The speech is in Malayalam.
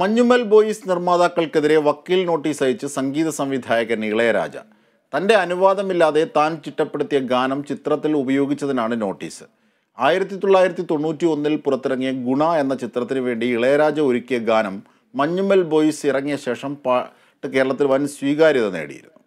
മഞ്ഞുമൽ ബോയ്സ് നിർമ്മാതാക്കൾക്കെതിരെ വക്കീൽ നോട്ടീസ് അയച്ച് സംഗീത സംവിധായകൻ ഇളയരാജ തൻ്റെ അനുവാദമില്ലാതെ താൻ ചിട്ടപ്പെടുത്തിയ ഗാനം ചിത്രത്തിൽ ഉപയോഗിച്ചതിനാണ് നോട്ടീസ് ആയിരത്തി തൊള്ളായിരത്തി തൊണ്ണൂറ്റി ഒന്നിൽ പുറത്തിറങ്ങിയ ഗുണ എന്ന ചിത്രത്തിന് വേണ്ടി ഇളയരാജ ഒരുക്കിയ ഗാനം മഞ്ഞുമൽ ബോയ്സ് ഇറങ്ങിയ ശേഷം പാട്ട് കേരളത്തിൽ വൻ സ്വീകാര്യത നേടിയിരുന്നു